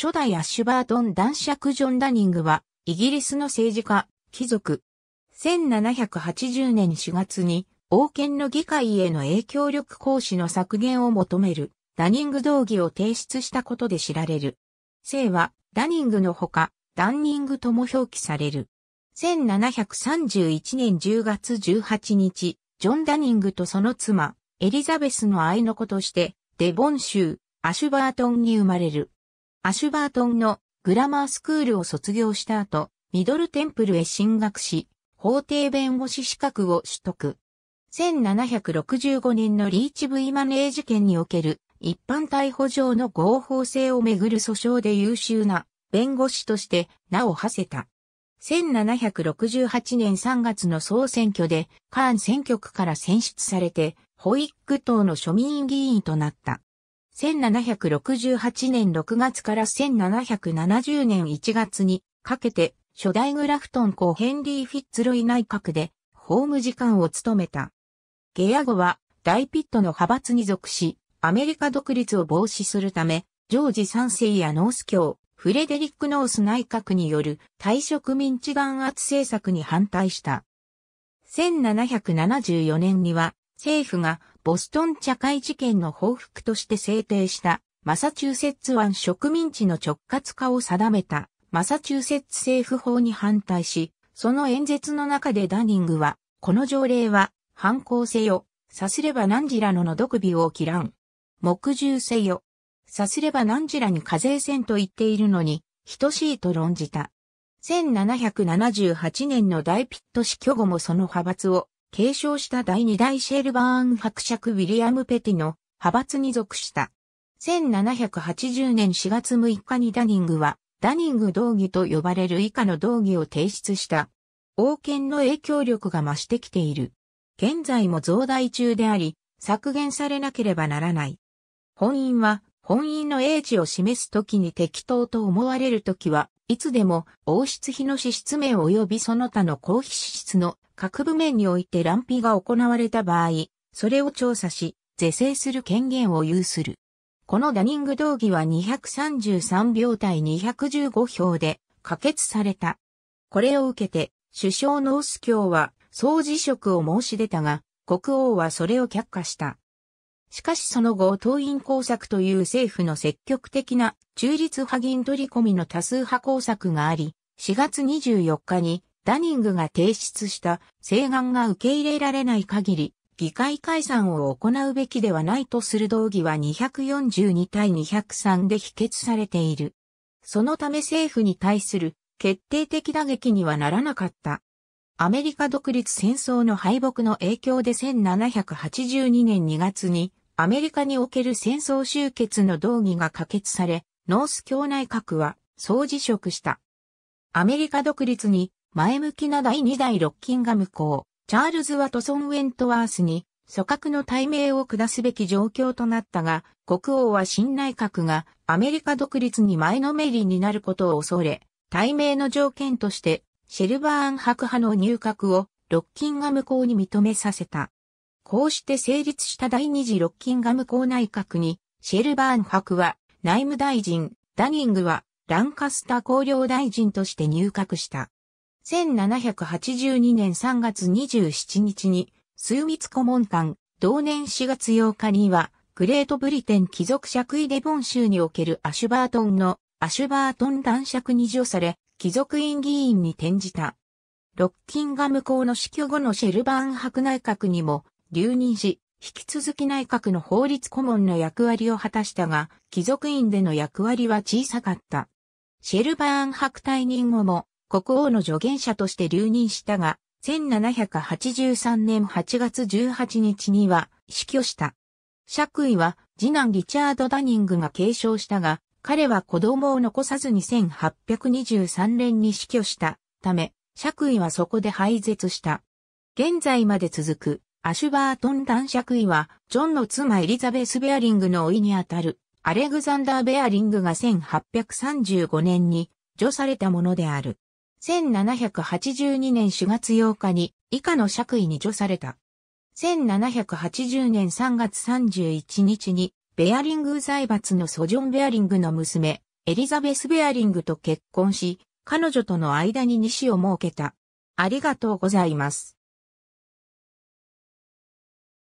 初代アッシュバートン男爵ジョン・ダニングは、イギリスの政治家、貴族。1780年4月に、王権の議会への影響力行使の削減を求める、ダニング道義を提出したことで知られる。姓は、ダニングのほか、ダンニングとも表記される。1731年10月18日、ジョン・ダニングとその妻、エリザベスの愛の子として、デボン州、アシュバートンに生まれる。アシュバートンのグラマースクールを卒業した後、ミドルテンプルへ進学し、法廷弁護士資格を取得。1765年のリーチ V マネー事件における一般逮捕状の合法性をめぐる訴訟で優秀な弁護士として名を馳せた。1768年3月の総選挙でカーン選挙区から選出されて、ホイック党の庶民議員となった。1768年6月から1770年1月にかけて初代グラフトン公ヘンリー・フィッツロイ内閣で法務次官を務めた。ゲアゴは大ピットの派閥に属し、アメリカ独立を防止するため、ジョージ三世やノース教、フレデリック・ノース内閣による退職民地弾圧政策に反対した。1774年には政府がボストン茶会事件の報復として制定したマサチューセッツ湾植民地の直轄化を定めたマサチューセッツ政府法に反対し、その演説の中でダニングは、この条例は反抗せよ、さすれば何時らの喉首を切らん。目獣せよ。さすれば何時らに課税せんと言っているのに、等しいと論じた。1778年の大ピット死去後もその派閥を継承した第二代シェルバーン伯爵ウィリアム・ペティの派閥に属した。1780年4月6日にダニングは、ダニング道義と呼ばれる以下の道義を提出した。王権の影響力が増してきている。現在も増大中であり、削減されなければならない。本院は、本院の英知を示すときに適当と思われるときは、いつでも王室費の支出面及びその他の公費支出の各部面において乱費が行われた場合、それを調査し、是正する権限を有する。このダニング動議は233秒対215票で可決された。これを受けて、首相ノース卿は総辞職を申し出たが、国王はそれを却下した。しかしその後、党員工作という政府の積極的な中立派銀取り込みの多数派工作があり、4月24日にダニングが提出した請願が受け入れられない限り、議会解散を行うべきではないとする動議は242対203で否決されている。そのため政府に対する決定的打撃にはならなかった。アメリカ独立戦争の敗北の影響で1782年2月にアメリカにおける戦争終結の動議が可決され、ノース教内閣は総辞職した。アメリカ独立に前向きな第2代ロッキンガム公、チャールズ・ワトソン・ウェントワースに組閣の対名を下すべき状況となったが、国王は新内閣がアメリカ独立に前のめりになることを恐れ、対名の条件として、シェルバーン白派の入閣をロッキンガム校に認めさせた。こうして成立した第二次ロッキンガム校内閣に、シェルバーン博は内務大臣、ダニングはランカスタ公領大臣として入閣した。1782年3月27日に、ミ密顧問官、同年4月8日には、グレートブリテン貴族爵位デボン州におけるアシュバートンのアシュバートン男爵に除され、貴族院議員に転じた。ロッキンガム校の死去後のシェルバーン博内閣にも留任し、引き続き内閣の法律顧問の役割を果たしたが、貴族院での役割は小さかった。シェルバーン白退任後も、国王の助言者として留任したが、1783年8月18日には死去した。爵位は次男リチャード・ダニングが継承したが、彼は子供を残さずに1823年に死去したため、爵位はそこで廃絶した。現在まで続くアシュバートン男爵位は、ジョンの妻エリザベス・ベアリングのいにあたる、アレグザンダー・ベアリングが1835年に、除されたものである。1782年4月8日に、以下の爵位に除された。1780年3月31日に、ベアリング財閥のソジョン・ベアリングの娘、エリザベス・ベアリングと結婚し、彼女との間に西子を設けた。ありがとうございます。